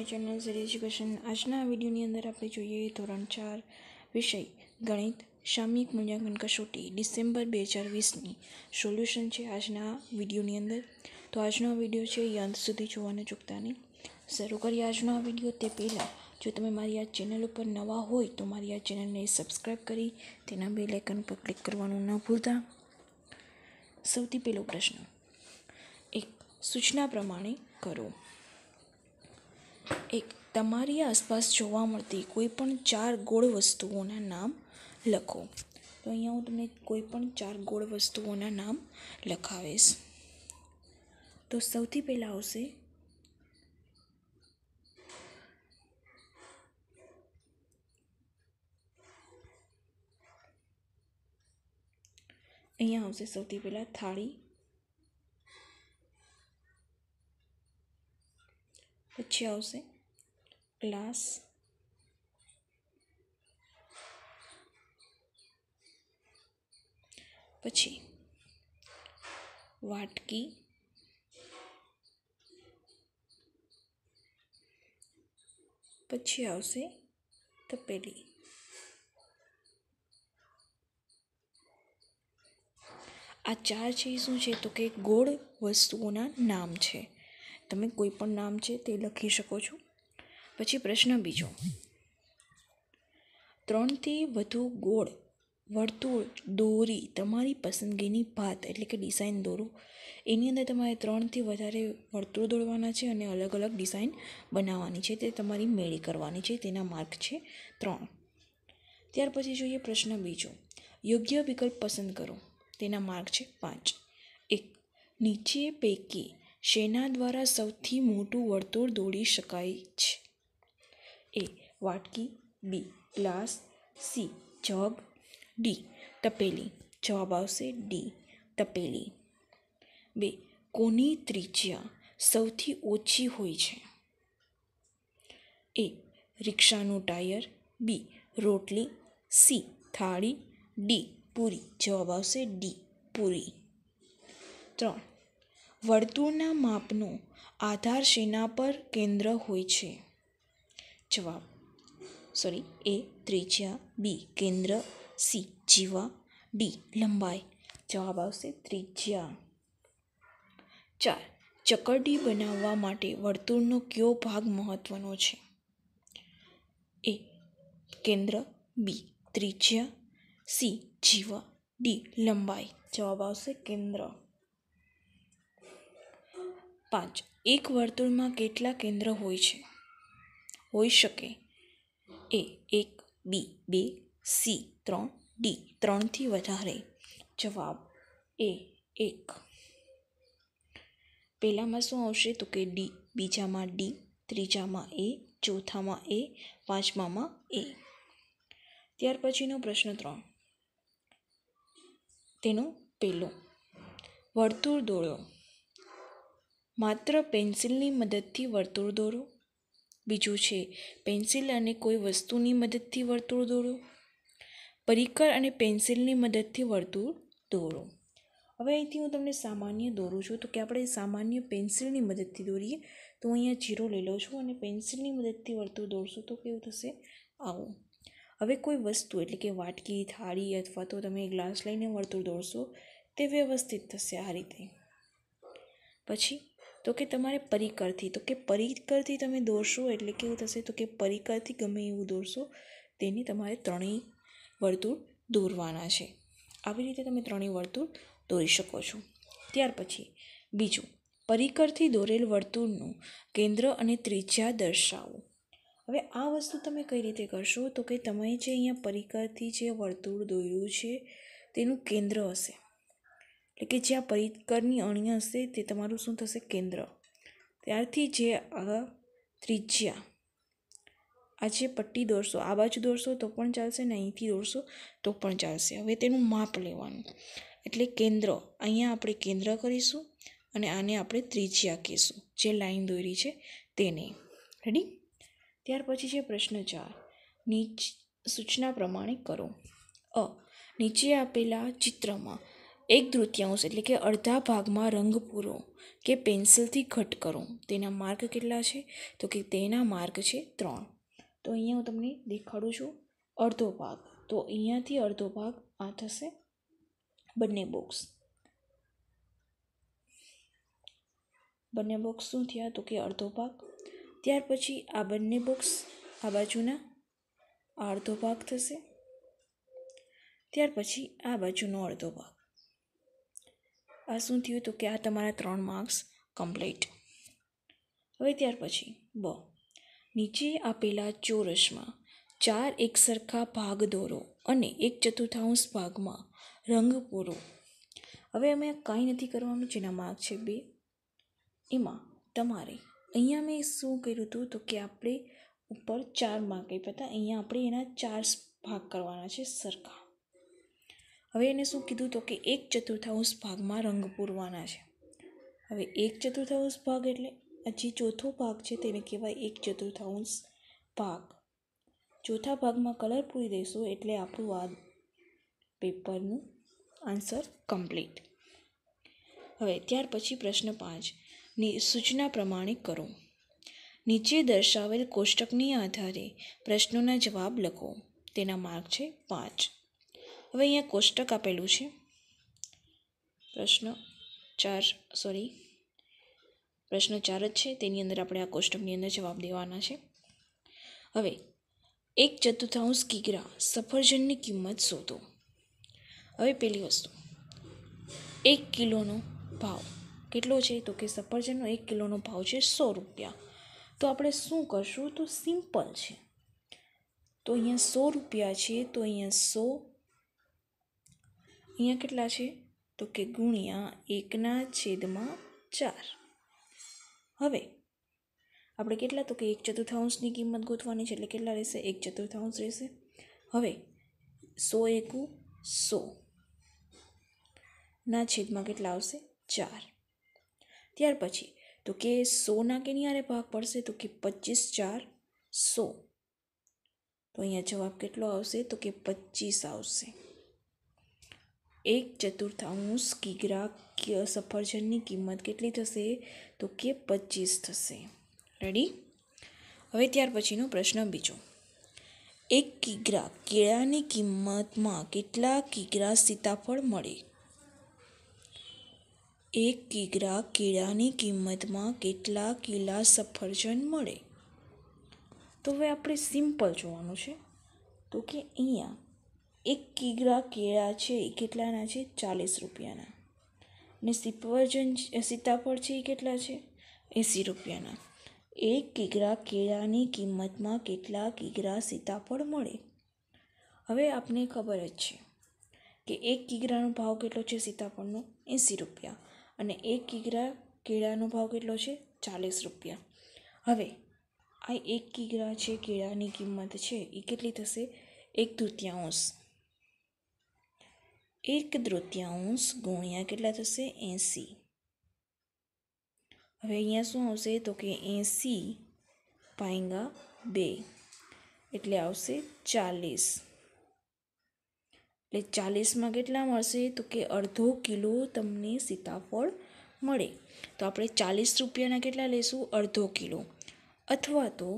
my channel series education આજના વિડીયોની અંદર આપણે જોઈએ ધોરણ ચાર વિષય ગણિત સામયિક મૂલ્યાંકન કસોટી ડિસેમ્બર બે હજાર વીસની સોલ્યુશન છે આજના વિડીયોની અંદર તો આજનો વિડીયો છે એ અંત સુધી જોવાને ચૂકતા નહીં શરૂ કરીએ આજનો આ વિડીયો તે પહેલાં જો તમે મારી આ ચેનલ ઉપર નવા હોય તો મારી આ ચેનલને સબસ્ક્રાઈબ કરી તેના બે લેકન પર ક્લિક કરવાનું ન ભૂલતા સૌથી પહેલો પ્રશ્ન એક સૂચના પ્રમાણે કરો એક તમારી આસપાસ જોવા મળતી કોઈ પણ ચાર ગોળ વસ્તુઓના નામ લખો તો અહીંયા હું તમને કોઈ પણ ચાર ગોળ વસ્તુઓના નામ લખાવીશ તો સૌથી પહેલાં આવશે અહીંયા આવશે સૌથી પહેલાં થાળી પછી આવશે ગ્લાસ પછી વાટકી પછી આવશે તપેલી આ ચાર ચીજ શું છે તો કે ગોળ વસ્તુઓના નામ છે તમે કોઈ પણ નામ છે તે લખી શકો છો પછી પ્રશ્ન બીજો ત્રણથી વધુ ગોળ વર્તુળ દોરી તમારી પસંદગીની ભાત એટલે કે ડિઝાઇન દોરો એની અંદર તમારે ત્રણથી વધારે વર્તુળ દોરવાના છે અને અલગ અલગ ડિઝાઇન બનાવવાની છે તે તમારી મેળી કરવાની છે તેના માર્ક છે ત્રણ ત્યાર પછી જોઈએ પ્રશ્ન બીજો યોગ્ય વિકલ્પ પસંદ કરો તેના માર્ક છે પાંચ એક નીચે પૈકી શેના દ્વારા સૌથી મોટું વર્તુળ દોડી શકાય છે એ વાટકી B glass C jug D તપેલી જવાબ આવશે ડી તપેલી બે કોની ત્રિજ્યા સૌથી ઓછી હોય છે એ રિક્ષાનું ટાયર બી રોટલી સી થાળી ડી પૂરી જવાબ આવશે ડી પૂરી ત્રણ વર્તુળના માપનો આધાર શેના પર કેન્દ્ર હોય છે જવાબ સોરી એ ત્રિજ્યા બી કેન્દ્ર સી જીવા ડી લંબાઈ જવાબ આવશે ત્રિજ્યા ચાર ચકરડી બનાવવા માટે વર્તુળનો કયો ભાગ મહત્વનો છે એ કેન્દ્ર બી ત્રિજ્યા સી જીવા ડી લંબાઈ જવાબ આવશે કેન્દ્ર પાંચ એક વર્તુળમાં કેટલા કેન્દ્ર હોય છે હોઈ શકે એ એક બી બે સી ત્રણ ડી ત્રણથી વધારે જવાબ એ એક પહેલાંમાં શું આવશે તો કે ડી બીજામાં ડી ત્રીજામાં એ ચોથામાં એ પાંચમામાં એ ત્યાર પછીનો પ્રશ્ન ત્રણ તેનો પહેલો વર્તુળ દોડ્યો માત્ર પેન્સિલની મદદથી વર્તુળ દોરો બીજું છે પેન્સિલ અને કોઈ વસ્તુની મદદથી વર્તુળ દોરો પરિકર અને પેન્સિલની મદદથી વર્તુળ દોરો હવે અહીંથી હું તમને સામાન્ય દોરું છું તો કે આપણે સામાન્ય પેન્સિલની મદદથી દોરીએ તો હું અહીંયા જીરો લઈ લઉં છું અને પેન્સિલની મદદથી વર્તુળ દોરશું તો કેવું થશે આવું હવે કોઈ વસ્તુ એટલે કે વાટકી થાળી અથવા તો તમે ગ્લાસ લઈને વર્તુળ દોરશો તે વ્યવસ્થિત થશે આ રીતે પછી તો કે તમારે પરિકરથી તો કે પરિકરથી તમે દોરશો એટલે કેવું થશે તો કે પરિકરથી ગમે એવું દોરશો તેની તમારે ત્રણેય વર્તુળ દોરવાના છે આવી રીતે તમે ત્રણેય વર્તુળ દોરી શકો છો ત્યાર પછી બીજું પરિકરથી દોરેલ વર્તુળનું કેન્દ્ર અને ત્રિજ્યા દર્શાવો હવે આ વસ્તુ તમે કઈ રીતે કરશો તો કે તમે જે અહીંયા પરિકરથી જે વર્તુળ દોર્યું છે તેનું કેન્દ્ર હશે એટલે કે જ્યાં પરિકરની અણી હશે તે તમારું શું થશે કેન્દ્ર ત્યારથી જે આ ત્રિજ્યા આ જે પટ્ટી દોરશો આ બાજુ દોરશો તો પણ ચાલશે ને અહીંથી દોરશો તો પણ ચાલશે હવે તેનું માપ લેવાનું એટલે કેન્દ્ર અહીંયા આપણે કેન્દ્ર કરીશું અને આને આપણે ત્રિજ્યા કહીશું જે લાઈન દોરી છે તેને રેડી ત્યાર પછી છે પ્રશ્ન ચાર નીચ સૂચના પ્રમાણે કરો અ નીચે આપેલા ચિત્રમાં એક તૃતીયાંશ એટલે કે અડધા ભાગમાં રંગ પૂરો કે પેન્સિલથી ઘટ કરો તેના માર્ક કેટલા છે તો કે તેના માર્ક છે ત્રણ તો અહીંયા હું તમને દેખાડું છું અડધો ભાગ તો અહીંયાથી અડધો ભાગ આ થશે બંને બોક્સ બંને બોક્સ શું થયા તો કે અડધો ભાગ ત્યાર પછી આ બંને બોક્સ આ બાજુના આ અડધો ભાગ થશે ત્યાર પછી આ બાજુનો અડધો ભાગ આ શું થયું તો કે આ તમારા ત્રણ માર્ક્સ કમ્પ્લીટ હવે ત્યાર પછી બ નીચે આપેલા ચોરસમાં ચાર એક સરખા ભાગ દોરો અને એક ચતુર્થાંશ ભાગમાં રંગ પૂરો હવે અમે કાંઈ નથી કરવાનું જેના માર્ક છે બે એમાં તમારે અહીંયા મેં શું કર્યું હતું તો કે આપણે ઉપર ચાર માર્ક આપ્યા હતા અહીંયા આપણે એના ચાર ભાગ કરવાના છે સરખા હવે એને શું કીધું તો કે એક ચતુર્થાંશ ભાગમાં રંગ પૂરવાના છે હવે એક ચતુર્થાંશ ભાગ એટલે જે ચોથો ભાગ છે તેને કહેવાય એક ચતુર્થાંશ ભાગ ચોથા ભાગમાં કલર પૂરી દઈશું એટલે આપણું આ પેપરનું આન્સર કમ્પ્લીટ હવે ત્યાર પછી પ્રશ્ન પાંચ ની સૂચના પ્રમાણે કરો નીચે દર્શાવેલ કોષ્ટકની આધારે પ્રશ્નોના જવાબ લખો તેના માર્ક છે પાંચ હવે અહીંયા કોષ્ટક આપેલું છે પ્રશ્ન ચાર સોરી પ્રશ્ન ચાર જ છે તેની અંદર આપણે આ કોષ્ટકની અંદર જવાબ દેવાના છે હવે એક ચતુર્થાંશ કિગ્રા સફરજનની કિંમત શોધો હવે પહેલી વસ્તુ એક કિલોનો ભાવ કેટલો છે તો કે સફરજનનો એક કિલોનો ભાવ છે સો રૂપિયા તો આપણે શું કરશું તો સિમ્પલ છે તો અહીંયા સો રૂપિયા છે તો અહીંયા સો અહીંયા કેટલા છે તો કે ગુણ્યા એકના છેદમાં ચાર હવે આપણે કેટલા તો કે એક ચતુર્થાંશની કિંમત ગોતવાની છે એટલે કેટલા રહેશે એક ચતુર્થાંશ રહેશે હવે સો એકુ સો ના છેદમાં કેટલા આવશે ચાર ત્યાર પછી તો કે સોના કેની આરે ભાગ પડશે તો કે પચીસ ચાર સો તો અહીંયા જવાબ કેટલો આવશે તો કે પચીસ આવશે એક ચતુર્થાંશ કિગ્રા સફરજનની કિંમત કેટલી થશે તો કે પચીસ થશે રેડી હવે ત્યાર પછીનો પ્રશ્ન બીજો એક કિગ્રા કેળાની કિંમતમાં કેટલા કિગ્રા સીતાફળ મળે એક કિગ્રા કેળાની કિંમતમાં કેટલા કિલા સફરજન મળે તો હવે આપણે સિમ્પલ જોવાનું છે તો કે અહીંયા એક કિગ્રા કેળા છે એ કેટલાના છે ચાલીસ રૂપિયાના ને સીપવર્જન સીતાફળ છે એ કેટલા છે એંસી રૂપિયાના એક કિગ્રા કેળાની કિંમતમાં કેટલા કિગ્રા સીતાફળ મળે હવે આપને ખબર જ છે કે એક કિગ્રાનો ભાવ કેટલો છે સીતાફળનો એંસી રૂપિયા અને એક કિગ્રા કેળાનો ભાવ કેટલો છે ચાલીસ રૂપિયા હવે આ એક કિગ્રા છે કેળાની કિંમત છે એ કેટલી થશે એક તૃતીયાંશ એક તૃતીયાંશ ગુણ્યા કેટલા થશે એંસી હવે અહીંયા શું આવશે તો કે એંસી પાંગા બે એટલે આવશે ચાલીસ એટલે ચાલીસમાં કેટલા મળશે તો કે અડધો કિલો તમને સીતાફળ મળે તો આપણે ચાલીસ રૂપિયાના કેટલા લઈશું અડધો કિલો અથવા તો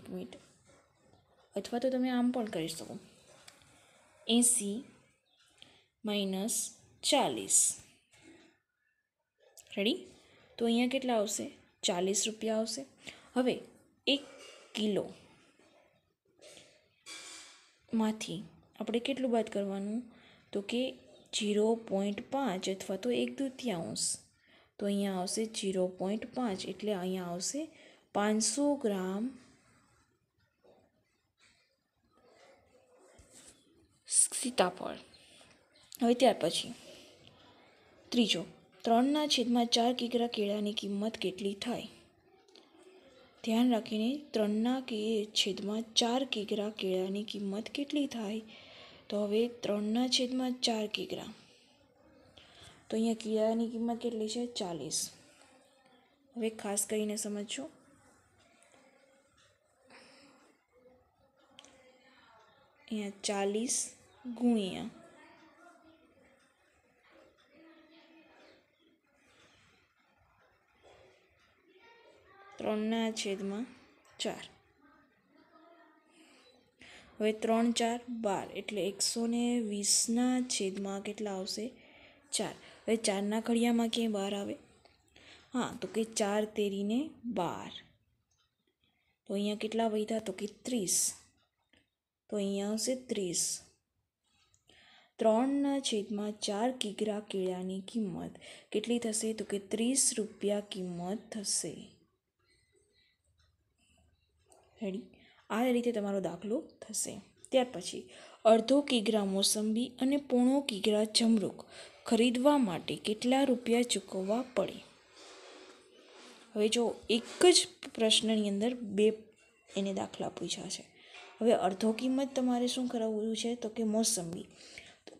એક મિનિટ અથવા તો તમે આમ પણ કરી શકો એંસી માઇનસ ચાલીસ રેડી તો અહીંયા કેટલા આવશે ચાલીસ રૂપિયા આવશે હવે એક કિલો માંથી આપણે કેટલું બાદ કરવાનું તો કે જીરો પોઈન્ટ પાંચ અથવા તો એક દ્વિતીયાંશ તો અહીંયા આવશે જીરો પોઈન્ટ પાંચ એટલે અહીંયા આવશે પાંચસો ગ્રામ સીતાફળ હવે ત્યાર પછી ત્રીજો ત્રણના છેદમાં ચાર કિગ્રા કેળાની કિંમત કેટલી થાય ધ્યાન રાખીને ત્રણના કે છેદમાં ચાર કિગ્રા કેળાની કિંમત કેટલી થાય તો હવે ત્રણના છેદમાં ચાર કિગ્રા તો અહીંયા કેળાની કિંમત કેટલી છે ચાલીસ હવે ખાસ કરીને સમજો અહીંયા ચાલીસ ગુણ્યા ત્રણના છેદમાં ચાર હવે ત્રણ ચાર બાર એટલે એકસો ને વીસના છેદમાં કેટલા આવશે ચાર હવે ચારના ખડિયામાં ક્યાંય બાર આવે હા તો કે ચાર તેરીને બાર તો અહીંયા કેટલા વધ્યા તો કે ત્રીસ તો અહીંયા આવશે ત્રીસ ત્રણના છેદમાં ચાર કિગ્રા કેળાની કિંમત કેટલી થશે તો કે ત્રીસ રૂપિયા કિંમત થશે રેડી આ રીતે તમારો દાખલો થશે ત્યાર પછી અડધો કિગ્રા મોસંબી અને પોણો કિગ્રા જમરૂક ખરીદવા માટે કેટલા રૂપિયા ચૂકવવા પડે હવે જો એક જ પ્રશ્નની અંદર બે એને દાખલા પૂછ્યા છે હવે અડધો કિંમત તમારે શું કરાવવું છે તો કે મોસંબી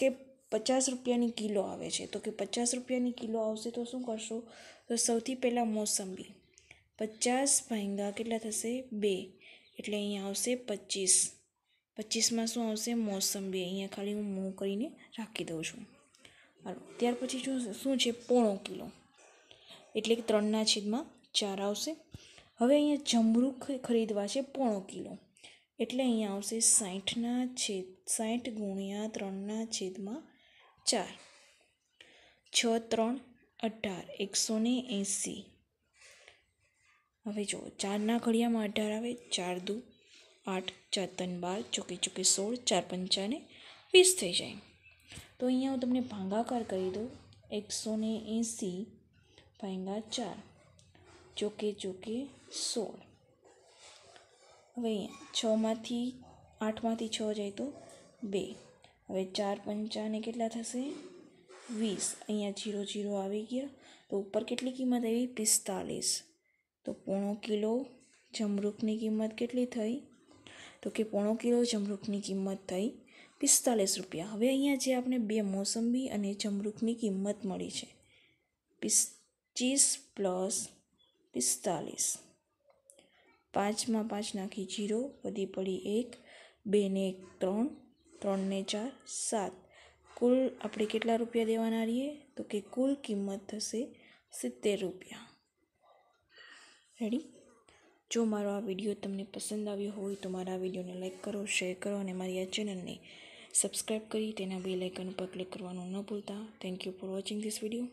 કે પચાસ રૂપિયાની કિલો આવે છે તો કે પચાસ રૂપિયાની કિલો આવશે તો શું કરશો તો સૌથી પહેલાં મોસંબી પચાસ ભાંગા કેટલા થશે બે એટલે અહીંયા આવશે પચીસ પચીસમાં શું આવશે મોસંબી અહીંયા ખાલી હું મોં કરીને રાખી દઉં છું ત્યાર પછી શું શું છે પોણો કિલો એટલે કે ત્રણના છેદમાં ચાર આવશે હવે અહીંયા જમરૂખ ખરીદવા છે પોણો કિલો એટલે અહીંયા આવશે સાઠના છેદ સાઠ ગુણ્યા ત્રણના છેદમાં ચાર છ ત્રણ અઢાર એકસો ને એંસી હવે જુઓ ચારના ઘડિયામાં અઢાર આવે ચાર દુ આઠ ચાર ત્રણ બાર ચોકે ચોકે સોળ ચાર પંચાને વીસ થઈ જાય તો અહીંયા હું તમને ભાંગાકાર કરી દઉં એકસો ને એંસી ભાંગા ચાર ચોકે ચોકે સોળ હવે છમાંથી આઠમાંથી છ જાય તો બે હવે ચાર પંચાને કેટલા થશે વીસ અહીંયા જીરો જીરો આવી ગયા તો ઉપર કેટલી કિંમત આવી પિસ્તાલીસ તો પોણો કિલો જમરૂખની કિંમત કેટલી થઈ તો કે પોણો કિલો જમરૂખની કિંમત થઈ પિસ્તાલીસ રૂપિયા હવે અહીંયા જે આપણે બે મોસંબી અને જમરૂખની કિંમત મળી છે પચીસ પ્લસ પિસ્તાલીસ પાંચમાં પાંચ નાખી જીરો વધી પડી એક બેને એક ત્રણ ત્રણને ચાર સાત કુલ આપણે કેટલા રૂપિયા દેવાના રહીએ તો કે કુલ કિંમત થશે સિત્તેર રૂપિયા રેડી જો મારો આ વિડીયો તમને પસંદ આવ્યો હોય તો મારા વિડીયોને લાઇક કરો શેર કરો અને મારી આ ચેનલને સબસ્ક્રાઈબ કરી તેના બે લાઇકન ઉપર ક્લિક કરવાનું ન ભૂલતા thank you for watching this video